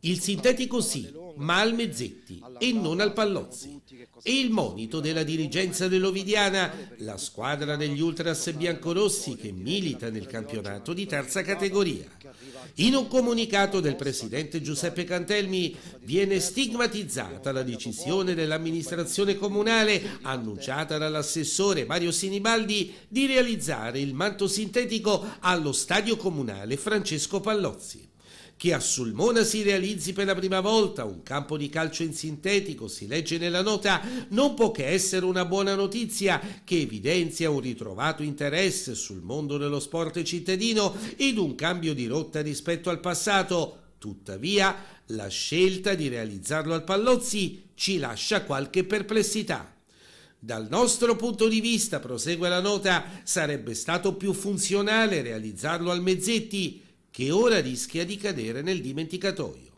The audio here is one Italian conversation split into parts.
Il sintetico sì, ma al Mezzetti e non al Pallozzi. E il monito della dirigenza dell'Ovidiana, la squadra degli ultras biancorossi che milita nel campionato di terza categoria. In un comunicato del presidente Giuseppe Cantelmi viene stigmatizzata la decisione dell'amministrazione comunale annunciata dall'assessore Mario Sinibaldi di realizzare il manto sintetico allo stadio comunale Francesco Pallozzi che a Sulmona si realizzi per la prima volta un campo di calcio in sintetico, si legge nella nota, non può che essere una buona notizia che evidenzia un ritrovato interesse sul mondo dello sport cittadino ed un cambio di rotta rispetto al passato. Tuttavia, la scelta di realizzarlo al Pallozzi ci lascia qualche perplessità. Dal nostro punto di vista, prosegue la nota, sarebbe stato più funzionale realizzarlo al Mezzetti, che ora rischia di cadere nel dimenticatoio.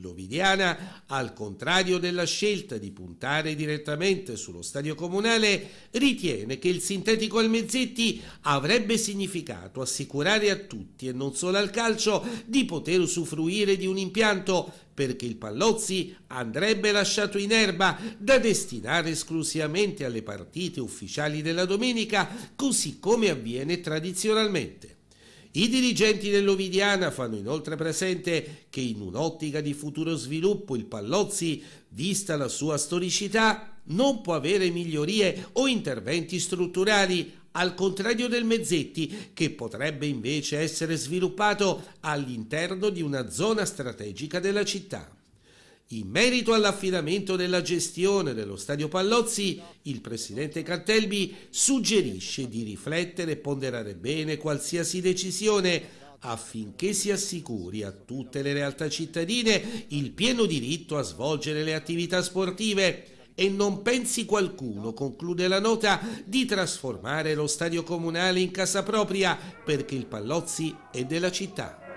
L'Ovidiana, al contrario della scelta di puntare direttamente sullo stadio comunale, ritiene che il sintetico al Mezzetti avrebbe significato assicurare a tutti e non solo al calcio di poter usufruire di un impianto perché il Pallozzi andrebbe lasciato in erba da destinare esclusivamente alle partite ufficiali della domenica, così come avviene tradizionalmente. I dirigenti dell'Ovidiana fanno inoltre presente che in un'ottica di futuro sviluppo il Pallozzi, vista la sua storicità, non può avere migliorie o interventi strutturali, al contrario del Mezzetti, che potrebbe invece essere sviluppato all'interno di una zona strategica della città. In merito all'affidamento della gestione dello stadio Pallozzi, il presidente Cantelbi suggerisce di riflettere e ponderare bene qualsiasi decisione affinché si assicuri a tutte le realtà cittadine il pieno diritto a svolgere le attività sportive e non pensi qualcuno, conclude la nota, di trasformare lo stadio comunale in casa propria perché il Pallozzi è della città.